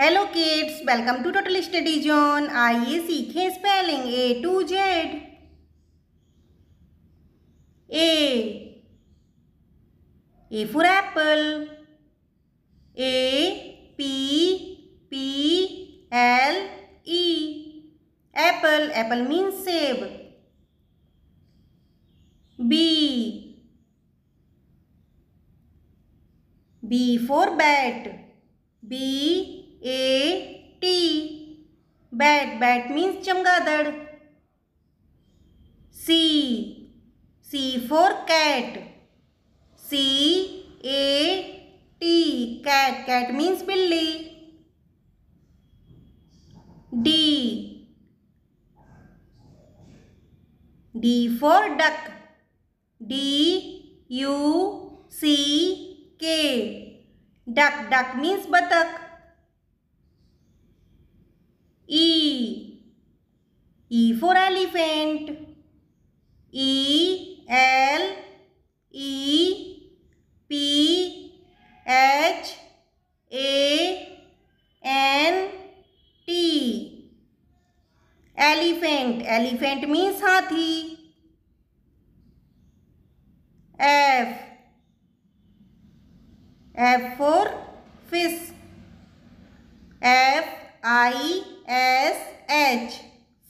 Hello kids welcome to total study zone आइए सीखें spelling A to Z A A for apple A P P L E apple apple means सेब B B for bat B A T bat bat means चमगादड़ C C for cat C A T cat cat means बिल्ली D D for duck D U C K duck duck means बतख H A N T elephant elephant means हाथी F F four fish F I S H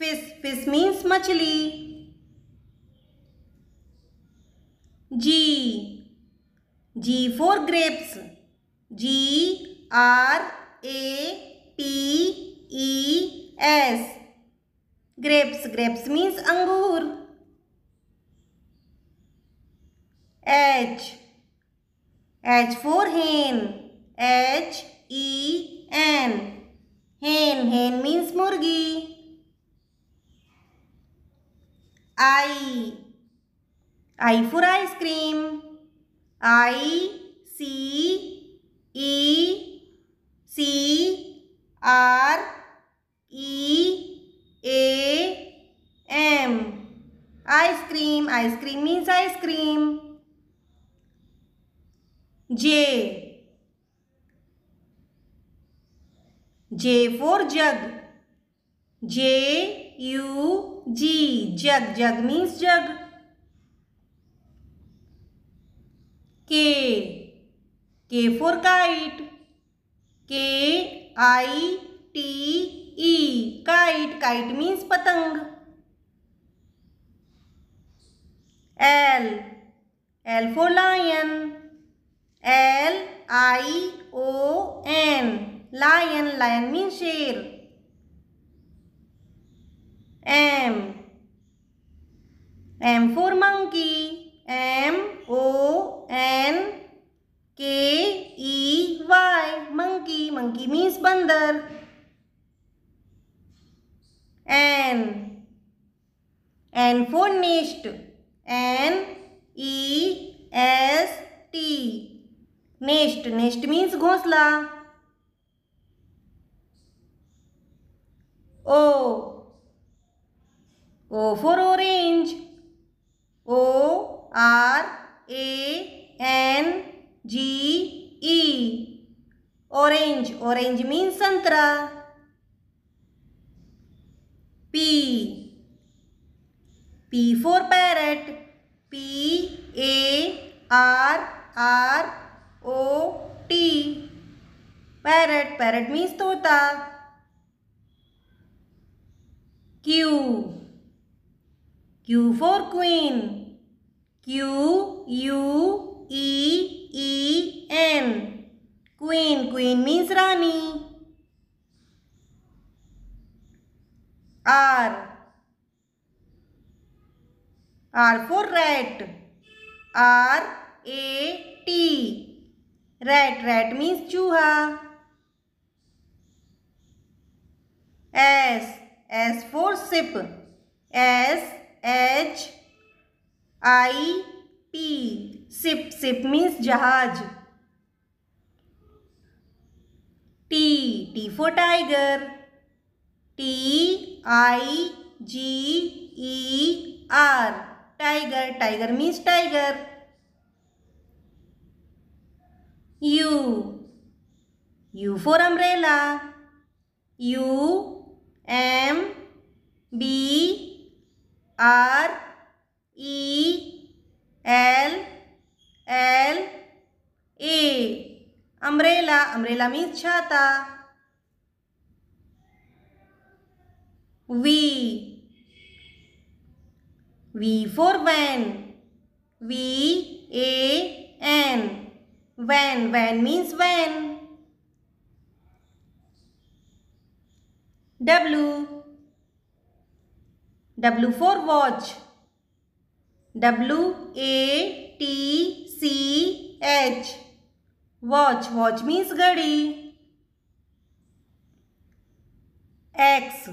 fish fish means मछली G G for grapes G R A P E S grapes grapes means अंगूर H H for hen H E N hen hen means मुर्गी I I for ice cream I C E C R E A M ice cream ice cream means ice cream J J for jug J U G jug jug means jug K K for kite. K I T E. Kite. Kite means patang. L. L for lion. L I O N. Lion. Lion means share. M. M for monkey. N for nest N E S T nest nest means घोंसला O O for orange O R A N G E orange orange means संतरा P P for parrot. P A R R O T. Parrot. Parrot means tota. Q. Q for queen. Q U E E N. Queen. Queen means Rani. R. R for rat. R A T. Rat. Rat means chuha. S. S for sip. S H I P. Sip. Sip means jahaj. T. T for tiger. T I G E R. tiger tiger means tiger u u for umbrella u m b r e l l a umbrella umbrella means chhata v V for van. V A N. Van. Van means van. W. W for watch. W A T C H. Watch. Watch means घड़ी. X.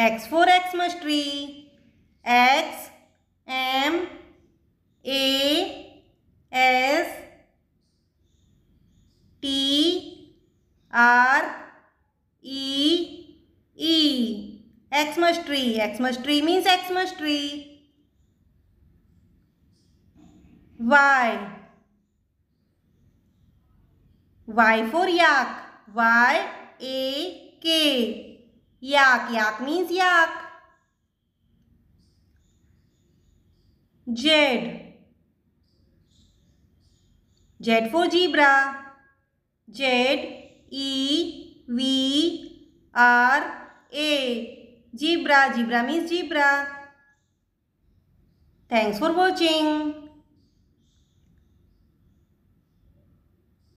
X for x must tree. X M A S T R E E x Xmas tree. must tree means x must tree. Y Y for yak. Y A K yak yak means yak Z Z for zebra Z E V R A zebra zebra means zebra thanks for watching